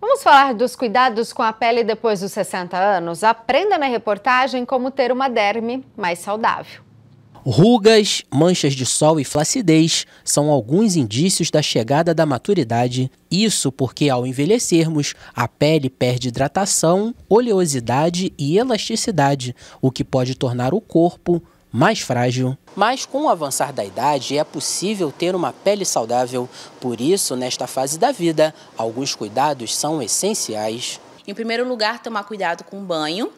Vamos falar dos cuidados com a pele depois dos 60 anos? Aprenda na reportagem como ter uma derme mais saudável. Rugas, manchas de sol e flacidez são alguns indícios da chegada da maturidade. Isso porque, ao envelhecermos, a pele perde hidratação, oleosidade e elasticidade, o que pode tornar o corpo mais frágil. Mas com o avançar da idade é possível ter uma pele saudável. Por isso, nesta fase da vida, alguns cuidados são essenciais. Em primeiro lugar, tomar cuidado com o banho,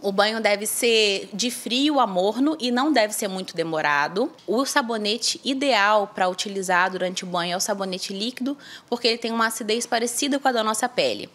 o banho deve ser de frio a morno e não deve ser muito demorado. O sabonete ideal para utilizar durante o banho é o sabonete líquido, porque ele tem uma acidez parecida com a da nossa pele.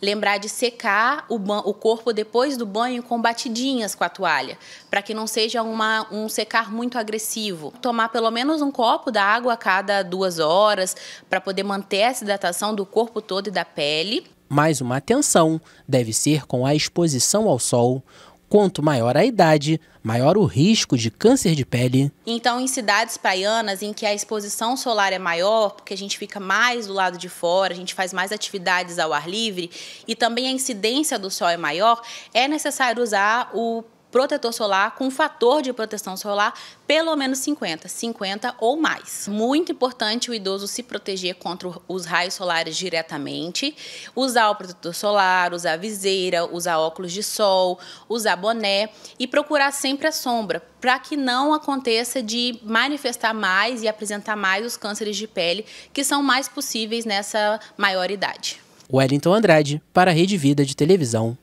Lembrar de secar o, o corpo depois do banho com batidinhas com a toalha, para que não seja uma, um secar muito agressivo. Tomar pelo menos um copo da água a cada duas horas, para poder manter essa hidratação do corpo todo e da pele. Mais uma atenção deve ser com a exposição ao sol, Quanto maior a idade, maior o risco de câncer de pele. Então, em cidades praianas em que a exposição solar é maior, porque a gente fica mais do lado de fora, a gente faz mais atividades ao ar livre e também a incidência do sol é maior, é necessário usar o protetor solar com fator de proteção solar pelo menos 50, 50 ou mais. Muito importante o idoso se proteger contra os raios solares diretamente, usar o protetor solar, usar viseira, usar óculos de sol, usar boné e procurar sempre a sombra, para que não aconteça de manifestar mais e apresentar mais os cânceres de pele que são mais possíveis nessa maior idade. Wellington Andrade, para a Rede Vida de Televisão.